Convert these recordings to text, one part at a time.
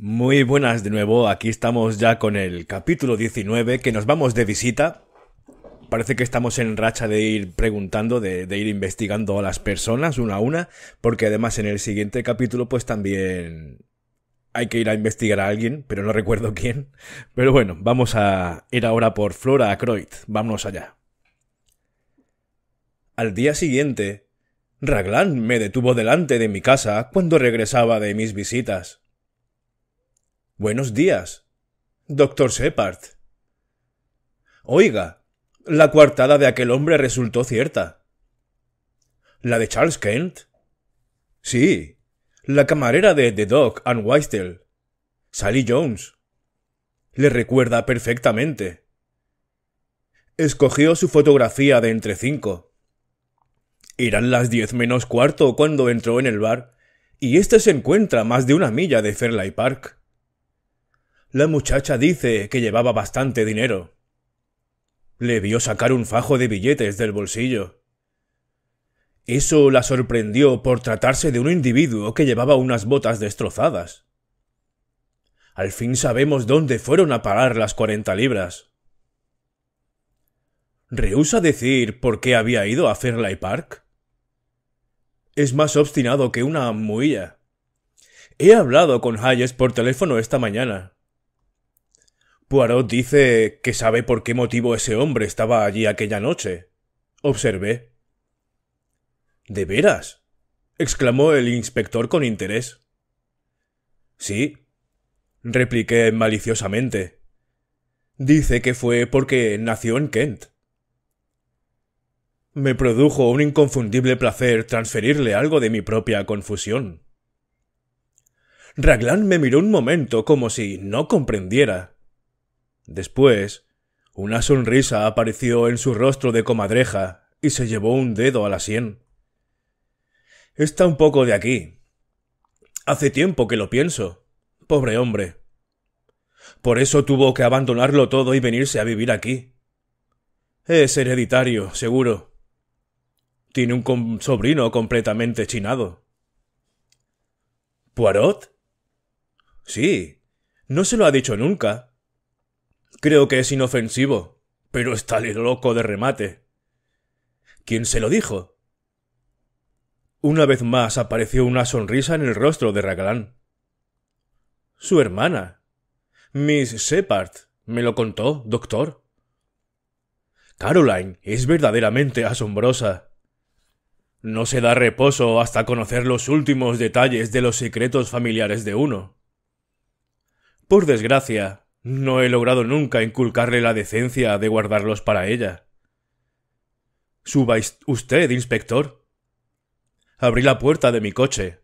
Muy buenas de nuevo, aquí estamos ya con el capítulo 19, que nos vamos de visita. Parece que estamos en racha de ir preguntando, de, ir investigando a las personas una a una, porque además en el siguiente capítulo pues también hay que ir a investigar a alguien, pero no recuerdo quién. Pero bueno, vamos a ir ahora por Flora Croyd, vámonos allá. Al día siguiente, Raglan me detuvo delante de mi casa cuando regresaba de mis visitas. Buenos días, doctor Shepard. Oiga, la coartada de aquel hombre resultó cierta. ¿La de Charles Kent? Sí, la camarera de The Dog and Whistle, Sally Jones. Le recuerda perfectamente. Escogió su fotografía de entre cinco. Eran las diez menos cuarto cuando entró en el bar, y éste se encuentra más de una milla de Fairlight Park. La muchacha dice que llevaba bastante dinero. Le vio sacar un fajo de billetes del bolsillo. Eso la sorprendió por tratarse de un individuo que llevaba unas botas destrozadas. Al fin sabemos dónde fueron a parar las cuarenta libras. ¿Rehúsa decir por qué había ido a Fairlay Park? Es más obstinado que una muilla. He hablado con Hayes por teléfono esta mañana. Poirot dice que sabe por qué motivo ese hombre estaba allí aquella noche. Observé. ¿De veras? exclamó el inspector con interés. Sí, repliqué maliciosamente. Dice que fue porque nació en Kent. Me produjo un inconfundible placer transferirle algo de mi propia confusión. Raglan me miró un momento como si no comprendiera. Después, una sonrisa apareció en su rostro de comadreja y se llevó un dedo a la sien. Está un poco de aquí. Hace tiempo que lo pienso. Pobre hombre. Por eso tuvo que abandonarlo todo y venirse a vivir aquí. Es hereditario, seguro. Tiene un sobrino completamente chinado. ¿Poirot? Sí. No se lo ha dicho nunca. Creo que es inofensivo, pero está loco de remate. ¿Quién se lo dijo? Una vez más apareció una sonrisa en el rostro de Raglan. Su hermana. Miss Shepard. Me lo contó, doctor. Caroline es verdaderamente asombrosa. No se da reposo hasta conocer los últimos detalles de los secretos familiares de uno. Por desgracia, no he logrado nunca inculcarle la decencia de guardarlos para ella. Suba usted, inspector. Abrí la puerta de mi coche.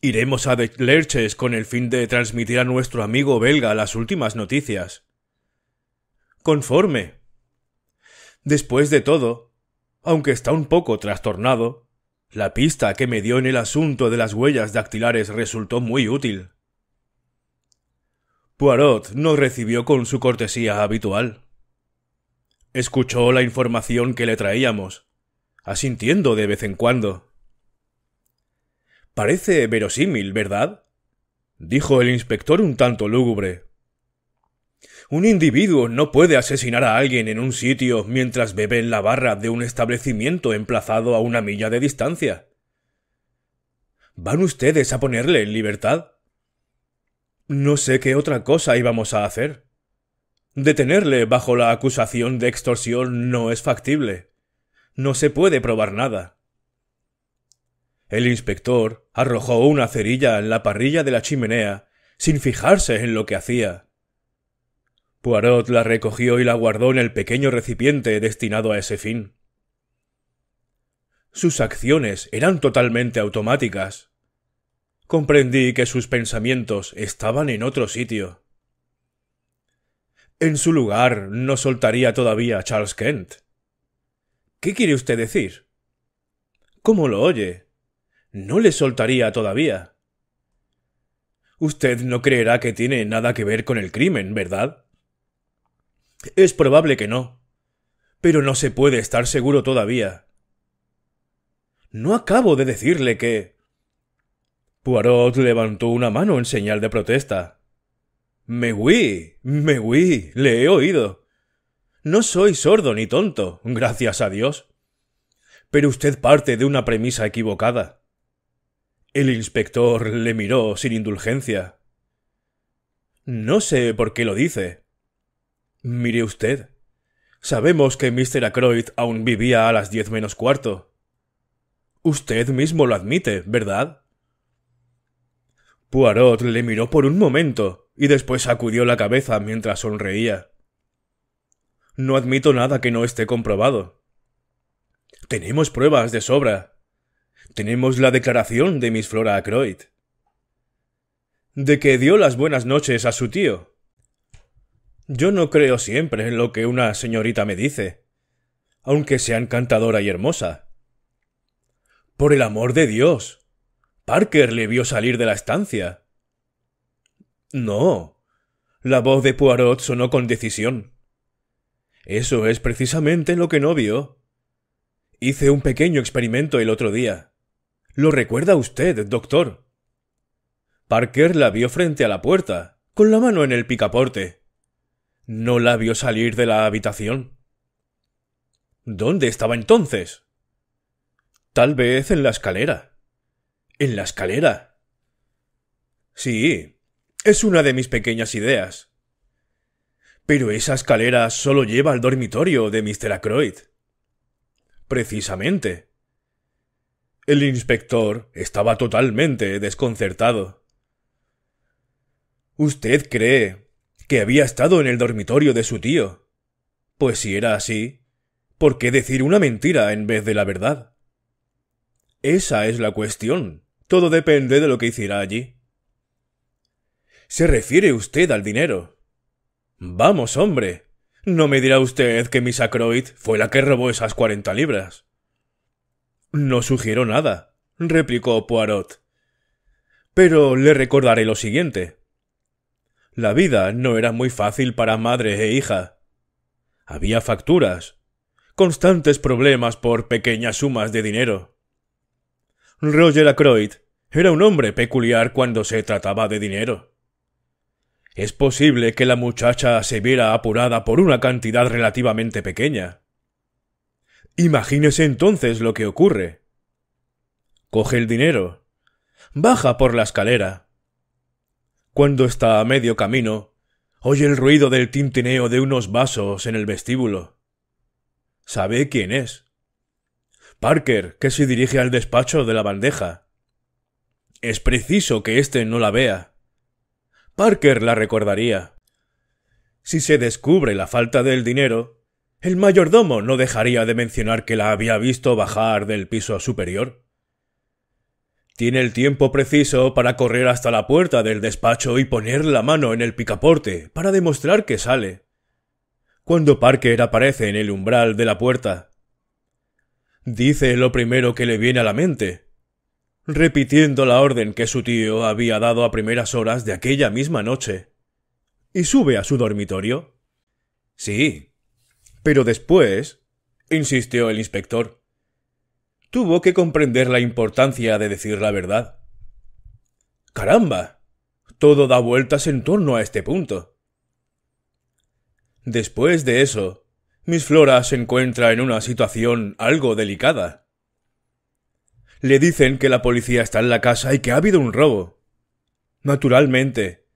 Iremos a de Lerches con el fin de transmitir a nuestro amigo belga las últimas noticias. Conforme. Después de todo, aunque está un poco trastornado, la pista que me dio en el asunto de las huellas dactilares resultó muy útil. Poirot no recibió con su cortesía habitual. Escuchó la información que le traíamos, asintiendo de vez en cuando. Parece verosímil, ¿verdad? dijo el inspector un tanto lúgubre. Un individuo no puede asesinar a alguien en un sitio mientras bebe en la barra de un establecimiento emplazado a una milla de distancia. ¿Van ustedes a ponerle en libertad? No sé qué otra cosa íbamos a hacer. Detenerle bajo la acusación de extorsión no es factible. No se puede probar nada. El inspector arrojó una cerilla en la parrilla de la chimenea sin fijarse en lo que hacía. Poirot la recogió y la guardó en el pequeño recipiente destinado a ese fin. Sus acciones eran totalmente automáticas. Comprendí que sus pensamientos estaban en otro sitio. En su lugar, no soltaría todavía a Charles Kent. ¿Qué quiere usted decir? ¿Cómo lo oye? No le soltaría todavía. Usted no creerá que tiene nada que ver con el crimen, ¿verdad? Es probable que no. Pero no se puede estar seguro todavía. No acabo de decirle que... Poirot levantó una mano en señal de protesta. Me oui, me oui, le he oído. No soy sordo ni tonto, gracias a Dios. Pero usted parte de una premisa equivocada. El inspector le miró sin indulgencia. No sé por qué lo dice. Mire usted. Sabemos que Mr. Acroyd aún vivía a las diez menos cuarto. Usted mismo lo admite, ¿verdad? Poirot le miró por un momento y después sacudió la cabeza mientras sonreía. No admito nada que no esté comprobado. Tenemos pruebas de sobra. Tenemos la declaración de Miss Flora Acroyd. De que dio las buenas noches a su tío. Yo no creo siempre en lo que una señorita me dice, aunque sea encantadora y hermosa. Por el amor de Dios, Parker le vio salir de la estancia. No. La voz de Poirot sonó con decisión. Eso es precisamente lo que no vio. Hice un pequeño experimento el otro día. ¿Lo recuerda usted, doctor? Parker la vio frente a la puerta, con la mano en el picaporte. No la vio salir de la habitación. ¿Dónde estaba entonces? Tal vez en la escalera en la escalera. Sí, es una de mis pequeñas ideas. Pero esa escalera solo lleva al dormitorio de Mr. Acroyd. Precisamente. El inspector estaba totalmente desconcertado. ¿Usted cree que había estado en el dormitorio de su tío? Pues si era así, ¿por qué decir una mentira en vez de la verdad? Esa es la cuestión. Todo depende de lo que hiciera allí. Se refiere usted al dinero. Vamos, hombre. No me dirá usted que Miss Acroid fue la que robó esas cuarenta libras. No sugiero nada, replicó Poirot. Pero le recordaré lo siguiente. La vida no era muy fácil para madre e hija. Había facturas, constantes problemas por pequeñas sumas de dinero Roger Acroyd era un hombre peculiar cuando se trataba de dinero. Es posible que la muchacha se viera apurada por una cantidad relativamente pequeña. Imagínese entonces lo que ocurre. Coge el dinero. Baja por la escalera. Cuando está a medio camino, oye el ruido del tintineo de unos vasos en el vestíbulo. Sabe quién es. Parker, que se dirige al despacho de la bandeja. Es preciso que éste no la vea. Parker la recordaría. Si se descubre la falta del dinero, el mayordomo no dejaría de mencionar que la había visto bajar del piso superior. Tiene el tiempo preciso para correr hasta la puerta del despacho y poner la mano en el picaporte para demostrar que sale. Cuando Parker aparece en el umbral de la puerta, dice lo primero que le viene a la mente, repitiendo la orden que su tío había dado a primeras horas de aquella misma noche. Y sube a su dormitorio. Sí. Pero después, insistió el inspector, tuvo que comprender la importancia de decir la verdad. Caramba. Todo da vueltas en torno a este punto. Después de eso, Miss Flora se encuentra en una situación algo delicada. Le dicen que la policía está en la casa y que ha habido un robo. Naturalmente,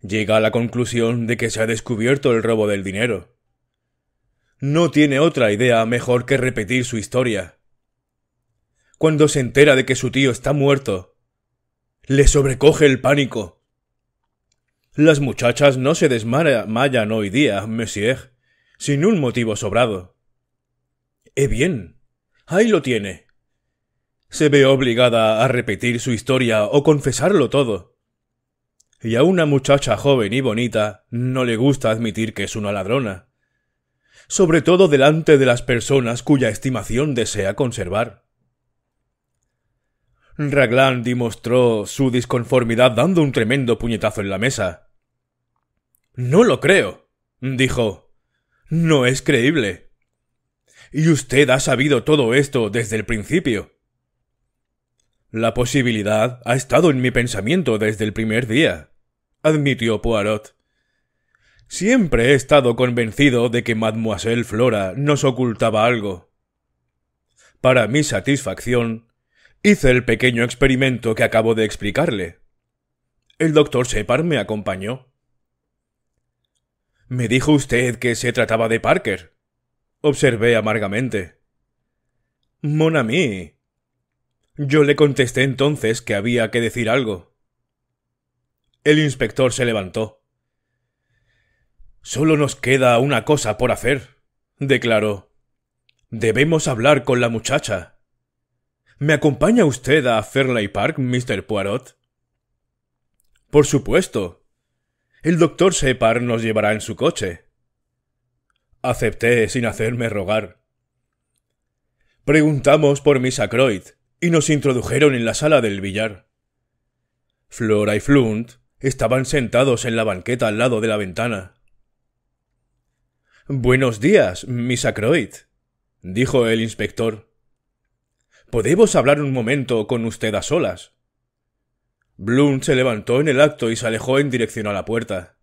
llega a la conclusión de que se ha descubierto el robo del dinero. No tiene otra idea mejor que repetir su historia. Cuando se entera de que su tío está muerto, le sobrecoge el pánico. Las muchachas no se desmayan hoy día, monsieur sin un motivo sobrado. ¡Eh bien! Ahí lo tiene. Se ve obligada a repetir su historia o confesarlo todo. Y a una muchacha joven y bonita no le gusta admitir que es una ladrona, sobre todo delante de las personas cuya estimación desea conservar. Raglan demostró su disconformidad dando un tremendo puñetazo en la mesa. No lo creo, dijo. No es creíble. Y usted ha sabido todo esto desde el principio. La posibilidad ha estado en mi pensamiento desde el primer día, admitió Poirot. Siempre he estado convencido de que Mademoiselle Flora nos ocultaba algo. Para mi satisfacción, hice el pequeño experimento que acabo de explicarle. El doctor Separ me acompañó. Me dijo usted que se trataba de Parker. Observé amargamente. Mon ami. Yo le contesté entonces que había que decir algo. El inspector se levantó. Solo nos queda una cosa por hacer, declaró. Debemos hablar con la muchacha. ¿Me acompaña usted a Fairley Park, Mr. Poirot? Por supuesto, el doctor Separ nos llevará en su coche. Acepté sin hacerme rogar. Preguntamos por Miss Acroyd y nos introdujeron en la sala del billar. Flora y Flunt estaban sentados en la banqueta al lado de la ventana. Buenos días, Miss Acroyd, dijo el inspector. ¿Podemos hablar un momento con usted a solas? Blunt se levantó en el acto y se alejó en dirección a la puerta.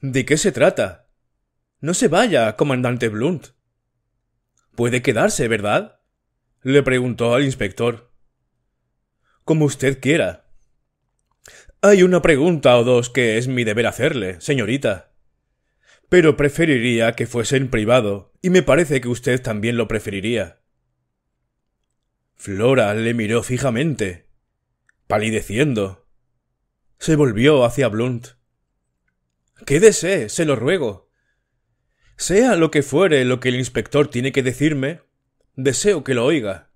¿De qué se trata? No se vaya, comandante Blunt. Puede quedarse, ¿verdad? le preguntó al inspector. Como usted quiera. Hay una pregunta o dos que es mi deber hacerle, señorita. Pero preferiría que fuese en privado, y me parece que usted también lo preferiría. Flora le miró fijamente palideciendo. Se volvió hacia Blunt. Quédese, se lo ruego. Sea lo que fuere lo que el inspector tiene que decirme, deseo que lo oiga.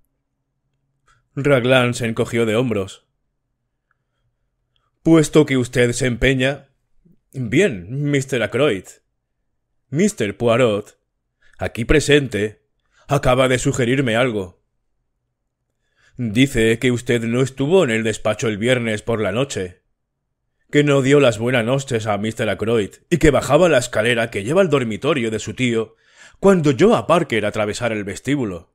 Raglan se encogió de hombros. Puesto que usted se empeña. Bien, Mr. Acroyd. Mr. Poirot, aquí presente, acaba de sugerirme algo. Dice que usted no estuvo en el despacho el viernes por la noche, que no dio las buenas noches a Mr. Acroyd y que bajaba la escalera que lleva al dormitorio de su tío cuando yo a Parker atravesara el vestíbulo.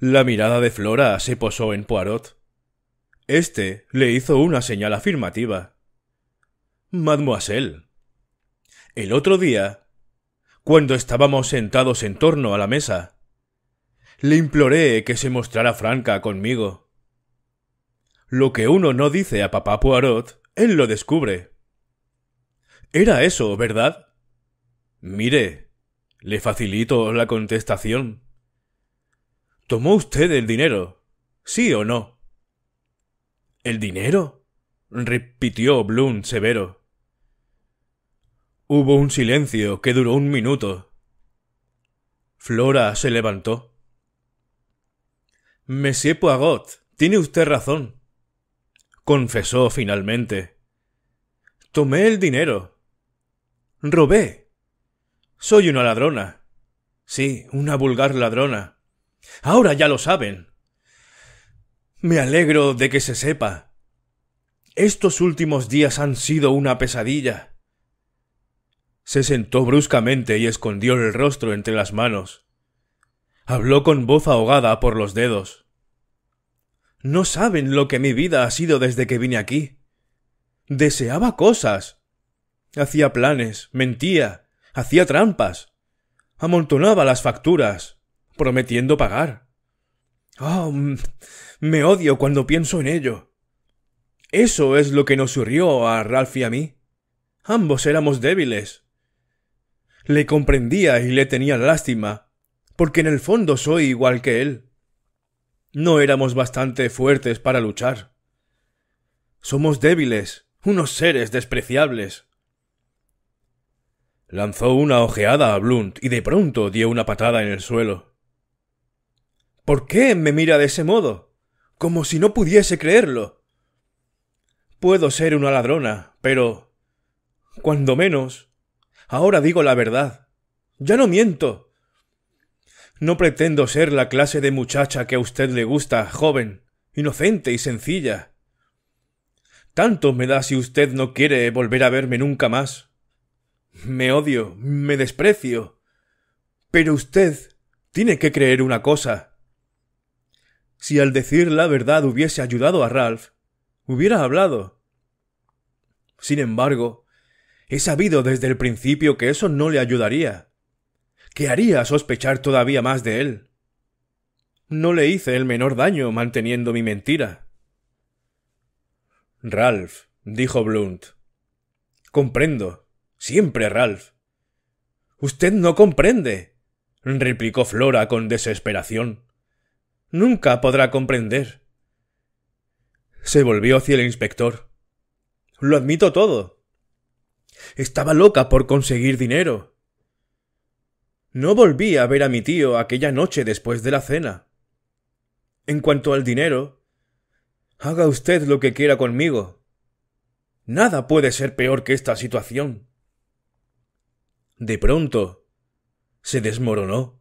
La mirada de Flora se posó en Poirot. Este le hizo una señal afirmativa. Mademoiselle. El otro día, cuando estábamos sentados en torno a la mesa, le imploré que se mostrara franca conmigo. Lo que uno no dice a papá Poirot, él lo descubre. Era eso, ¿verdad? Mire, le facilito la contestación. ¿Tomó usted el dinero? ¿Sí o no? ¿El dinero? repitió Bloom severo. Hubo un silencio que duró un minuto. Flora se levantó. Monsieur Poirot, tiene usted razón. Confesó finalmente. Tomé el dinero. Robé. Soy una ladrona. Sí, una vulgar ladrona. Ahora ya lo saben. Me alegro de que se sepa. Estos últimos días han sido una pesadilla. Se sentó bruscamente y escondió el rostro entre las manos. Habló con voz ahogada por los dedos. No saben lo que mi vida ha sido desde que vine aquí. Deseaba cosas. Hacía planes, mentía, hacía trampas. Amontonaba las facturas, prometiendo pagar. Oh, me odio cuando pienso en ello. Eso es lo que nos surrió a Ralph y a mí. Ambos éramos débiles. Le comprendía y le tenía lástima, porque en el fondo soy igual que él. No éramos bastante fuertes para luchar. Somos débiles, unos seres despreciables. Lanzó una ojeada a Blunt y de pronto dio una patada en el suelo. ¿Por qué me mira de ese modo? Como si no pudiese creerlo. Puedo ser una ladrona, pero... Cuando menos... Ahora digo la verdad. Ya no miento. No pretendo ser la clase de muchacha que a usted le gusta, joven, inocente y sencilla. Tanto me da si usted no quiere volver a verme nunca más. Me odio, me desprecio. Pero usted tiene que creer una cosa. Si al decir la verdad hubiese ayudado a Ralph, hubiera hablado. Sin embargo, he sabido desde el principio que eso no le ayudaría. ¿Qué haría sospechar todavía más de él. No le hice el menor daño manteniendo mi mentira. Ralph, dijo Blunt. Comprendo. Siempre, Ralph. Usted no comprende, replicó Flora con desesperación. Nunca podrá comprender. Se volvió hacia el inspector. Lo admito todo. Estaba loca por conseguir dinero. No volví a ver a mi tío aquella noche después de la cena. En cuanto al dinero, haga usted lo que quiera conmigo. Nada puede ser peor que esta situación. De pronto, se desmoronó.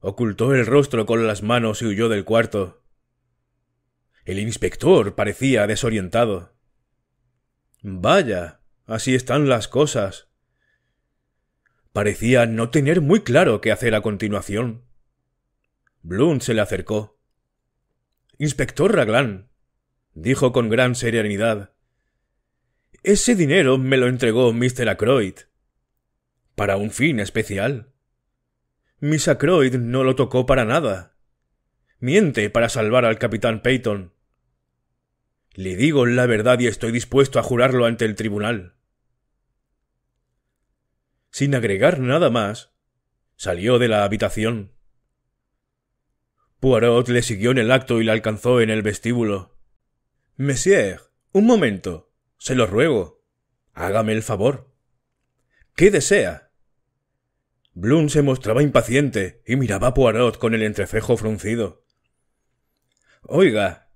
Ocultó el rostro con las manos y huyó del cuarto. El inspector parecía desorientado. Vaya, así están las cosas. Parecía no tener muy claro qué hacer a continuación. Bloom se le acercó. Inspector Raglan, dijo con gran serenidad, ese dinero me lo entregó Mr. Acroyd. Para un fin especial. Miss Acroyd no lo tocó para nada. Miente para salvar al capitán Peyton. Le digo la verdad y estoy dispuesto a jurarlo ante el tribunal sin agregar nada más, salió de la habitación. Poirot le siguió en el acto y la alcanzó en el vestíbulo. Monsieur, un momento. Se lo ruego. Hágame el favor. ¿Qué desea? Blum se mostraba impaciente y miraba a Poirot con el entrecejo fruncido. Oiga,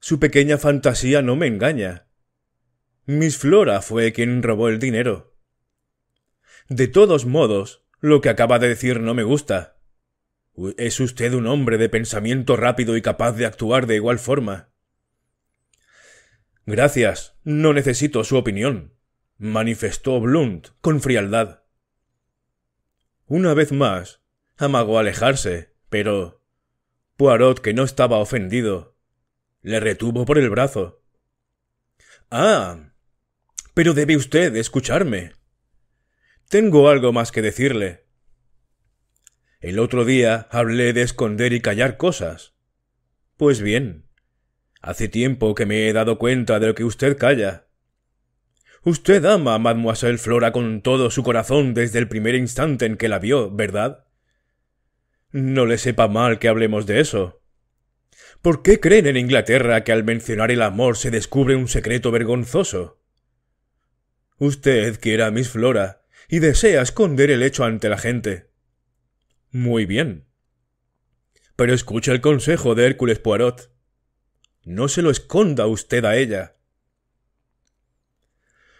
su pequeña fantasía no me engaña. Miss Flora fue quien robó el dinero. De todos modos, lo que acaba de decir no me gusta. Es usted un hombre de pensamiento rápido y capaz de actuar de igual forma. Gracias, no necesito su opinión, manifestó Blunt con frialdad. Una vez más, amagó alejarse, pero Poirot, que no estaba ofendido, le retuvo por el brazo. Ah. pero debe usted escucharme, tengo algo más que decirle. El otro día hablé de esconder y callar cosas. Pues bien, hace tiempo que me he dado cuenta de lo que usted calla. Usted ama a mademoiselle Flora con todo su corazón desde el primer instante en que la vio, ¿verdad? No le sepa mal que hablemos de eso. ¿Por qué creen en Inglaterra que al mencionar el amor se descubre un secreto vergonzoso? Usted quiere a Miss Flora, y desea esconder el hecho ante la gente. Muy bien. Pero escucha el consejo de Hércules Poirot. No se lo esconda usted a ella.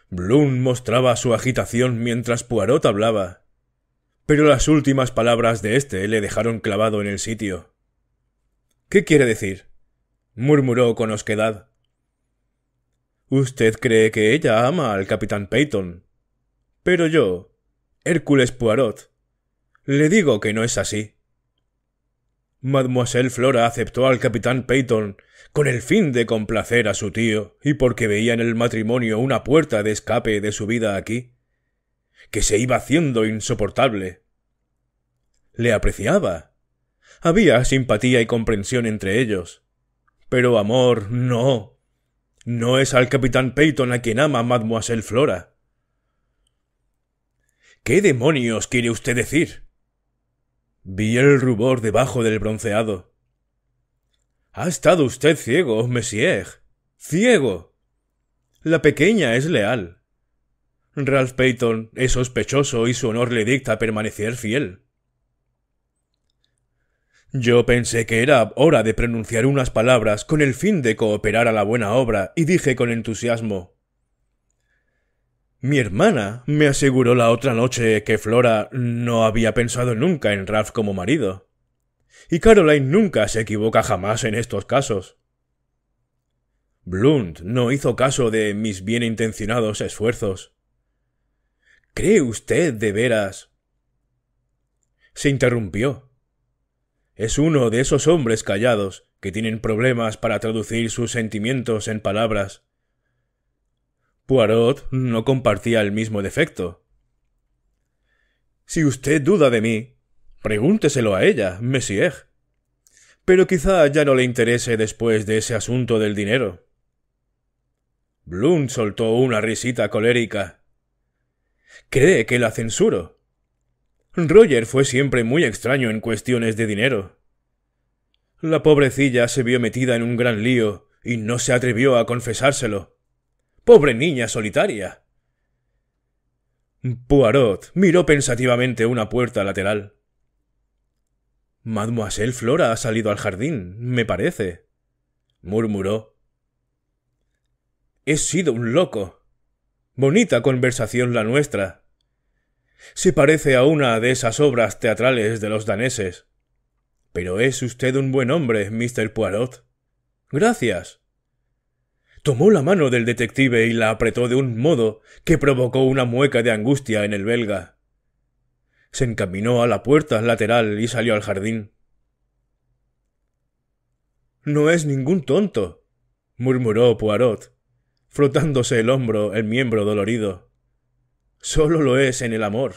Bloom mostraba su agitación mientras Poirot hablaba, pero las últimas palabras de éste le dejaron clavado en el sitio. ¿Qué quiere decir? murmuró con osquedad. Usted cree que ella ama al capitán Peyton, pero yo, Hércules Poirot, le digo que no es así. Mademoiselle Flora aceptó al capitán Peyton con el fin de complacer a su tío y porque veía en el matrimonio una puerta de escape de su vida aquí, que se iba haciendo insoportable. Le apreciaba. Había simpatía y comprensión entre ellos. Pero amor, no. No es al capitán Peyton a quien ama Mademoiselle Flora. ¿Qué demonios quiere usted decir? Vi el rubor debajo del bronceado. Ha estado usted ciego, monsieur. Ciego. La pequeña es leal. Ralph Peyton es sospechoso y su honor le dicta permanecer fiel. Yo pensé que era hora de pronunciar unas palabras con el fin de cooperar a la buena obra y dije con entusiasmo mi hermana me aseguró la otra noche que Flora no había pensado nunca en Ralph como marido. Y Caroline nunca se equivoca jamás en estos casos. Blunt no hizo caso de mis bien intencionados esfuerzos. ¿Cree usted de veras? Se interrumpió. Es uno de esos hombres callados que tienen problemas para traducir sus sentimientos en palabras. Poirot no compartía el mismo defecto. Si usted duda de mí, pregúnteselo a ella, Messier. Pero quizá ya no le interese después de ese asunto del dinero. Bloom soltó una risita colérica. Cree que la censuro. Roger fue siempre muy extraño en cuestiones de dinero. La pobrecilla se vio metida en un gran lío y no se atrevió a confesárselo. Pobre niña solitaria. Poirot miró pensativamente una puerta lateral. Mademoiselle Flora ha salido al jardín, me parece, murmuró. He sido un loco. Bonita conversación la nuestra. Se parece a una de esas obras teatrales de los daneses. Pero es usted un buen hombre, Mr. Poirot. Gracias. Tomó la mano del detective y la apretó de un modo que provocó una mueca de angustia en el belga. Se encaminó a la puerta lateral y salió al jardín. No es ningún tonto, murmuró Poirot, frotándose el hombro el miembro dolorido. Solo lo es en el amor.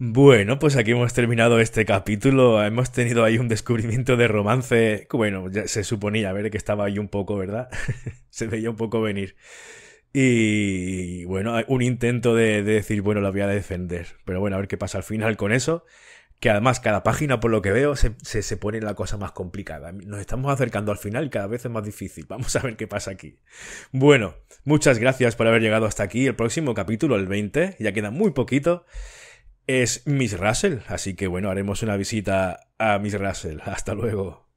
Bueno, pues aquí hemos terminado este capítulo. Hemos tenido ahí un descubrimiento de romance. Bueno, ya se suponía, a ver, que estaba ahí un poco, ¿verdad? se veía un poco venir. Y bueno, un intento de, decir, bueno, lo voy a defender. Pero bueno, a ver qué pasa al final con eso. Que además cada página, por lo que veo, se, se, se pone la cosa más complicada. Nos estamos acercando al final y cada vez es más difícil. Vamos a ver qué pasa aquí. Bueno, muchas gracias por haber llegado hasta aquí. El próximo capítulo, el 20, ya queda muy poquito es Miss Russell. Así que bueno, haremos una visita a Miss Russell. Hasta luego.